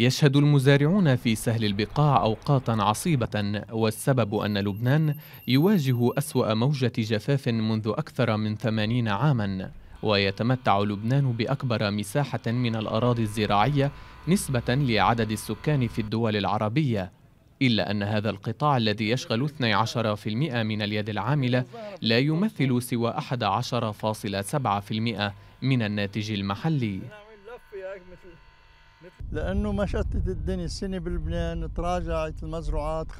يشهد المزارعون في سهل البقاع أوقاتا عصيبة والسبب أن لبنان يواجه أسوأ موجة جفاف منذ أكثر من ثمانين عاما ويتمتع لبنان بأكبر مساحة من الأراضي الزراعية نسبة لعدد السكان في الدول العربية إلا أن هذا القطاع الذي يشغل 12% من اليد العاملة لا يمثل سوى 11.7% من الناتج المحلي لانه ما شتت الدنيا السنه بلبنان تراجعت المزروعات 50%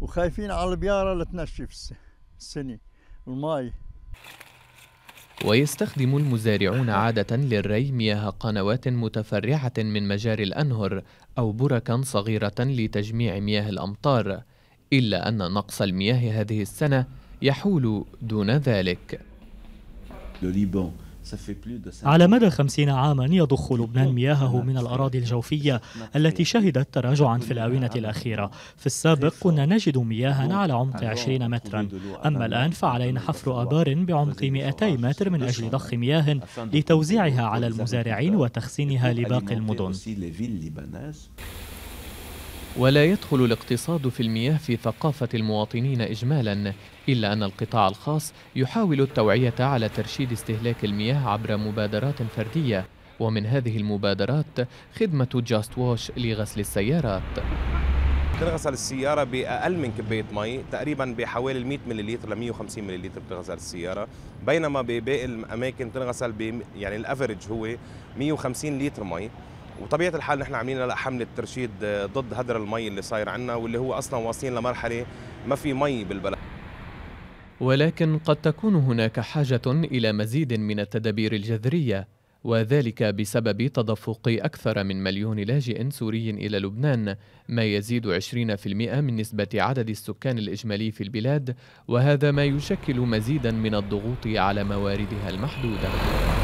وخايفين على البياره لتنشف السنه والماي ويستخدم المزارعون عادة للري مياه قنوات متفرعة من مجاري الأنهر أو بركا صغيرة لتجميع مياه الأمطار إلا أن نقص المياه هذه السنة يحول دون ذلك على مدى خمسين عاما يضخ لبنان مياهه من الأراضي الجوفية التي شهدت تراجعا في الآونة الأخيرة في السابق كنا نجد مياها على عمق 20 مترا أما الآن فعلينا حفر أبار بعمق 200 متر من أجل ضخ مياه لتوزيعها على المزارعين وتخزينها لباقي المدن ولا يدخل الاقتصاد في المياه في ثقافة المواطنين إجمالا إلا أن القطاع الخاص يحاول التوعية على ترشيد استهلاك المياه عبر مبادرات فردية ومن هذه المبادرات خدمة جاست ووش لغسل السيارات بتغسل السيارة بأقل من كباية مي تقريبا بحوالي 100 مللتر ل 150 مللتر بتغسل السيارة بينما بباقي الأماكن بتنغسل يعني الأفرج هو 150 لتر مي وطبيعه الحال نحن عاملين هلا حمله ترشيد آه، ضد هدر المي اللي صاير عندنا واللي هو اصلا واصلين لمرحله ما في مي بالبلد ولكن قد تكون هناك حاجه الى مزيد من التدابير الجذريه وذلك بسبب تدفق اكثر من مليون لاجئ سوري الى لبنان ما يزيد 20% من نسبه عدد السكان الاجمالي في البلاد وهذا ما يشكل مزيدا من الضغوط على مواردها المحدوده